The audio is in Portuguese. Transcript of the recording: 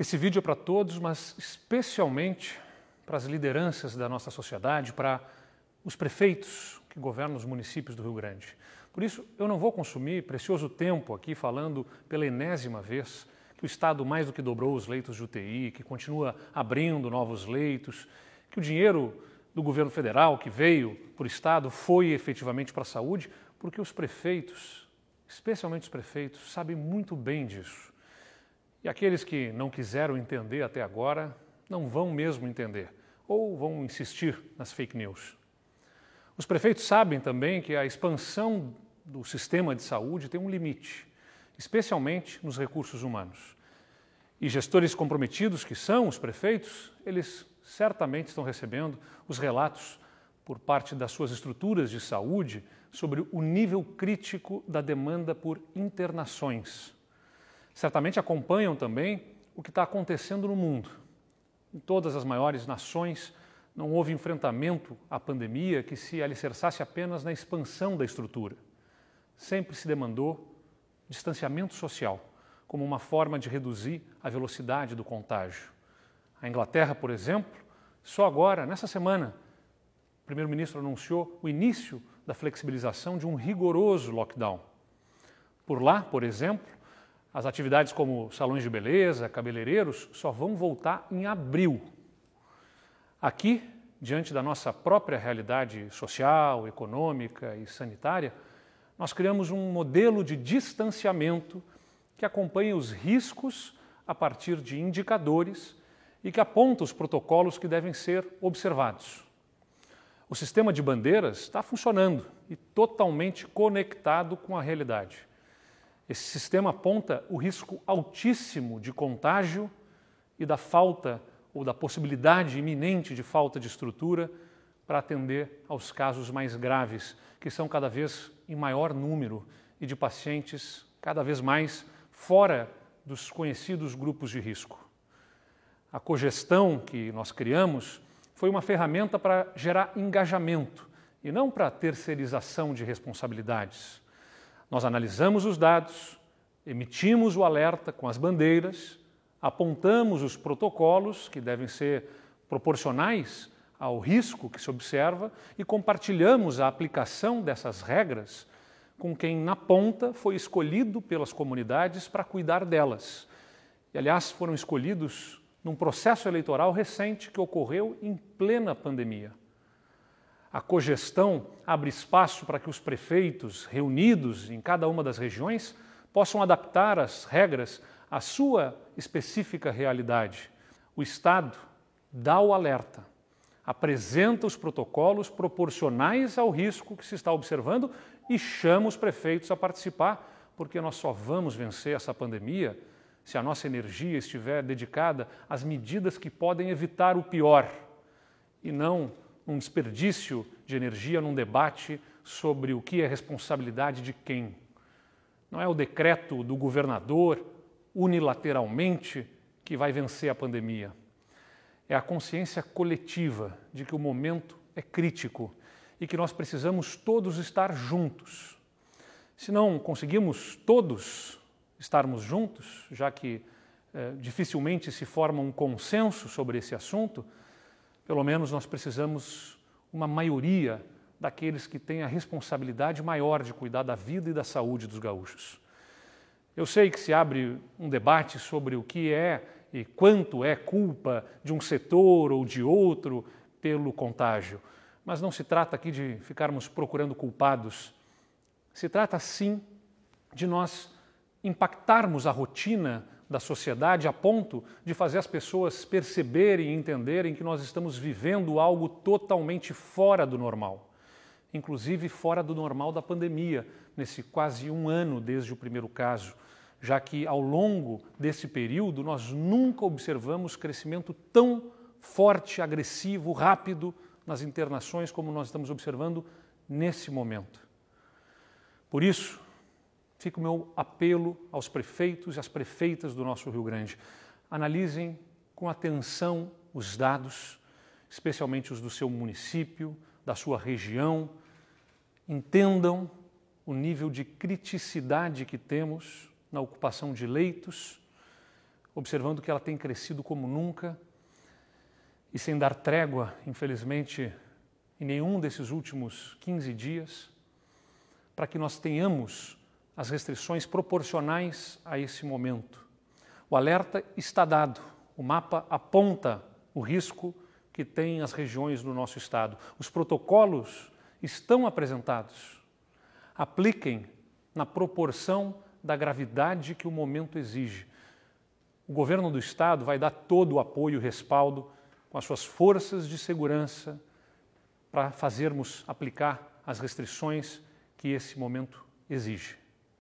Esse vídeo é para todos, mas especialmente para as lideranças da nossa sociedade, para os prefeitos que governam os municípios do Rio Grande. Por isso, eu não vou consumir precioso tempo aqui falando pela enésima vez que o Estado mais do que dobrou os leitos de UTI, que continua abrindo novos leitos, que o dinheiro do governo federal que veio para o Estado foi efetivamente para a saúde, porque os prefeitos, especialmente os prefeitos, sabem muito bem disso. E aqueles que não quiseram entender até agora não vão mesmo entender, ou vão insistir nas fake news. Os prefeitos sabem também que a expansão do sistema de saúde tem um limite, especialmente nos recursos humanos. E gestores comprometidos, que são os prefeitos, eles certamente estão recebendo os relatos por parte das suas estruturas de saúde sobre o nível crítico da demanda por internações certamente acompanham também o que está acontecendo no mundo. Em todas as maiores nações, não houve enfrentamento à pandemia que se alicerçasse apenas na expansão da estrutura. Sempre se demandou distanciamento social como uma forma de reduzir a velocidade do contágio. A Inglaterra, por exemplo, só agora, nessa semana, o primeiro-ministro anunciou o início da flexibilização de um rigoroso lockdown. Por lá, por exemplo, as atividades como salões de beleza, cabeleireiros, só vão voltar em abril. Aqui, diante da nossa própria realidade social, econômica e sanitária, nós criamos um modelo de distanciamento que acompanha os riscos a partir de indicadores e que aponta os protocolos que devem ser observados. O sistema de bandeiras está funcionando e totalmente conectado com a realidade. Esse sistema aponta o risco altíssimo de contágio e da falta ou da possibilidade iminente de falta de estrutura para atender aos casos mais graves, que são cada vez em maior número e de pacientes cada vez mais fora dos conhecidos grupos de risco. A cogestão que nós criamos foi uma ferramenta para gerar engajamento e não para terceirização de responsabilidades. Nós analisamos os dados, emitimos o alerta com as bandeiras, apontamos os protocolos que devem ser proporcionais ao risco que se observa e compartilhamos a aplicação dessas regras com quem na ponta foi escolhido pelas comunidades para cuidar delas. E aliás, foram escolhidos num processo eleitoral recente que ocorreu em plena pandemia. A cogestão abre espaço para que os prefeitos, reunidos em cada uma das regiões, possam adaptar as regras à sua específica realidade. O Estado dá o alerta, apresenta os protocolos proporcionais ao risco que se está observando e chama os prefeitos a participar, porque nós só vamos vencer essa pandemia se a nossa energia estiver dedicada às medidas que podem evitar o pior e não um desperdício de energia num debate sobre o que é responsabilidade de quem. Não é o decreto do governador unilateralmente que vai vencer a pandemia. É a consciência coletiva de que o momento é crítico e que nós precisamos todos estar juntos. Se não conseguimos todos estarmos juntos, já que eh, dificilmente se forma um consenso sobre esse assunto, pelo menos nós precisamos uma maioria daqueles que têm a responsabilidade maior de cuidar da vida e da saúde dos gaúchos. Eu sei que se abre um debate sobre o que é e quanto é culpa de um setor ou de outro pelo contágio, mas não se trata aqui de ficarmos procurando culpados. Se trata sim de nós impactarmos a rotina da sociedade a ponto de fazer as pessoas perceberem e entenderem que nós estamos vivendo algo totalmente fora do normal. Inclusive fora do normal da pandemia, nesse quase um ano desde o primeiro caso, já que ao longo desse período nós nunca observamos crescimento tão forte, agressivo, rápido nas internações como nós estamos observando nesse momento. Por isso, fica o meu apelo aos prefeitos e às prefeitas do nosso Rio Grande. Analisem com atenção os dados, especialmente os do seu município, da sua região. Entendam o nível de criticidade que temos na ocupação de leitos, observando que ela tem crescido como nunca e sem dar trégua, infelizmente, em nenhum desses últimos 15 dias, para que nós tenhamos as restrições proporcionais a esse momento. O alerta está dado, o mapa aponta o risco que tem as regiões do nosso estado. Os protocolos estão apresentados. Apliquem na proporção da gravidade que o momento exige. O governo do estado vai dar todo o apoio e respaldo com as suas forças de segurança para fazermos aplicar as restrições que esse momento exige.